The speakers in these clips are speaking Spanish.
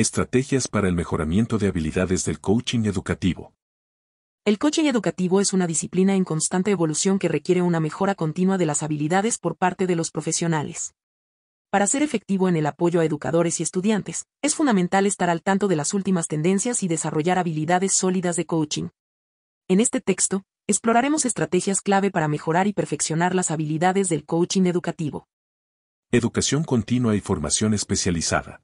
Estrategias para el mejoramiento de habilidades del coaching educativo. El coaching educativo es una disciplina en constante evolución que requiere una mejora continua de las habilidades por parte de los profesionales. Para ser efectivo en el apoyo a educadores y estudiantes, es fundamental estar al tanto de las últimas tendencias y desarrollar habilidades sólidas de coaching. En este texto, exploraremos estrategias clave para mejorar y perfeccionar las habilidades del coaching educativo. Educación continua y formación especializada.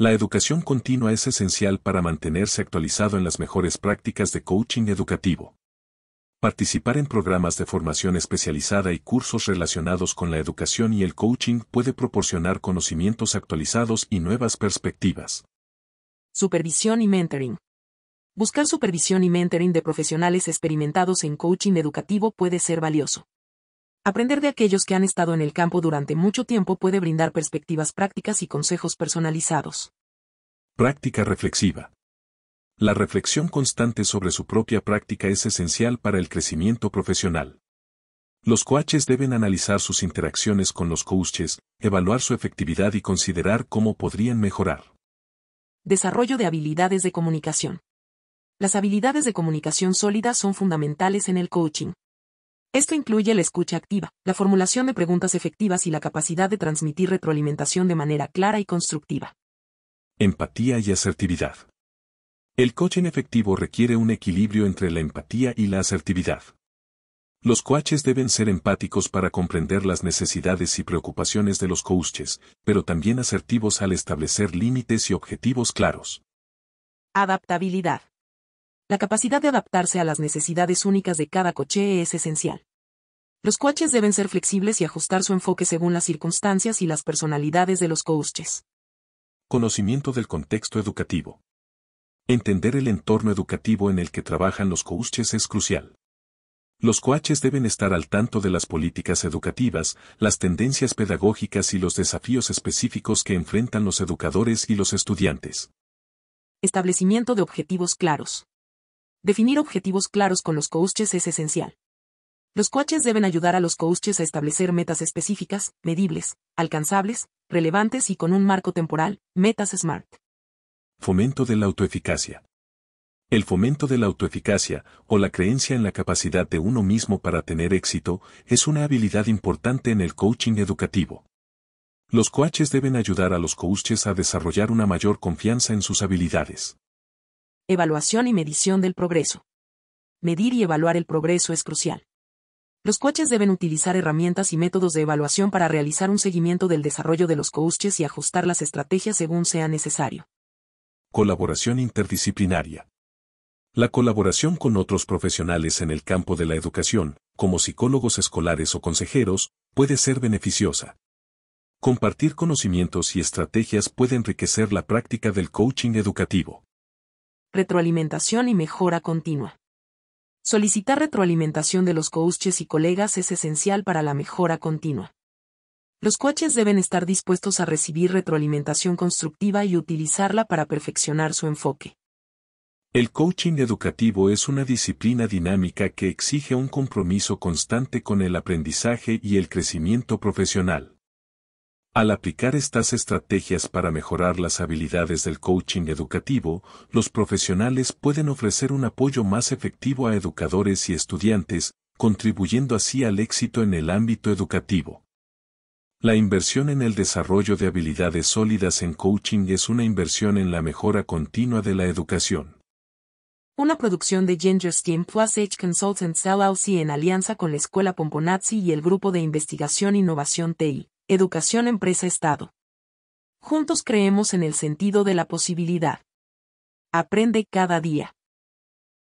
La educación continua es esencial para mantenerse actualizado en las mejores prácticas de coaching educativo. Participar en programas de formación especializada y cursos relacionados con la educación y el coaching puede proporcionar conocimientos actualizados y nuevas perspectivas. Supervisión y mentoring. Buscar supervisión y mentoring de profesionales experimentados en coaching educativo puede ser valioso. Aprender de aquellos que han estado en el campo durante mucho tiempo puede brindar perspectivas prácticas y consejos personalizados. Práctica reflexiva. La reflexión constante sobre su propia práctica es esencial para el crecimiento profesional. Los coaches deben analizar sus interacciones con los coaches, evaluar su efectividad y considerar cómo podrían mejorar. Desarrollo de habilidades de comunicación. Las habilidades de comunicación sólidas son fundamentales en el coaching. Esto incluye la escucha activa, la formulación de preguntas efectivas y la capacidad de transmitir retroalimentación de manera clara y constructiva. Empatía y asertividad. El coaching efectivo requiere un equilibrio entre la empatía y la asertividad. Los coaches deben ser empáticos para comprender las necesidades y preocupaciones de los coaches, pero también asertivos al establecer límites y objetivos claros. Adaptabilidad. La capacidad de adaptarse a las necesidades únicas de cada coche es esencial. Los coaches deben ser flexibles y ajustar su enfoque según las circunstancias y las personalidades de los coaches. Conocimiento del contexto educativo. Entender el entorno educativo en el que trabajan los coaches es crucial. Los coaches deben estar al tanto de las políticas educativas, las tendencias pedagógicas y los desafíos específicos que enfrentan los educadores y los estudiantes. Establecimiento de objetivos claros. Definir objetivos claros con los coaches es esencial. Los coaches deben ayudar a los coaches a establecer metas específicas, medibles, alcanzables, relevantes y con un marco temporal, metas SMART. Fomento de la autoeficacia. El fomento de la autoeficacia, o la creencia en la capacidad de uno mismo para tener éxito, es una habilidad importante en el coaching educativo. Los coaches deben ayudar a los coaches a desarrollar una mayor confianza en sus habilidades. Evaluación y medición del progreso. Medir y evaluar el progreso es crucial. Los coaches deben utilizar herramientas y métodos de evaluación para realizar un seguimiento del desarrollo de los coaches y ajustar las estrategias según sea necesario. Colaboración interdisciplinaria. La colaboración con otros profesionales en el campo de la educación, como psicólogos escolares o consejeros, puede ser beneficiosa. Compartir conocimientos y estrategias puede enriquecer la práctica del coaching educativo retroalimentación y mejora continua. Solicitar retroalimentación de los coaches y colegas es esencial para la mejora continua. Los coaches deben estar dispuestos a recibir retroalimentación constructiva y utilizarla para perfeccionar su enfoque. El coaching educativo es una disciplina dinámica que exige un compromiso constante con el aprendizaje y el crecimiento profesional. Al aplicar estas estrategias para mejorar las habilidades del coaching educativo, los profesionales pueden ofrecer un apoyo más efectivo a educadores y estudiantes, contribuyendo así al éxito en el ámbito educativo. La inversión en el desarrollo de habilidades sólidas en coaching es una inversión en la mejora continua de la educación. Una producción de Ginger Steam Plus H Consultants LLC en alianza con la Escuela Pomponazzi y el Grupo de Investigación Innovación TI. Educación Empresa-Estado. Juntos creemos en el sentido de la posibilidad. Aprende cada día.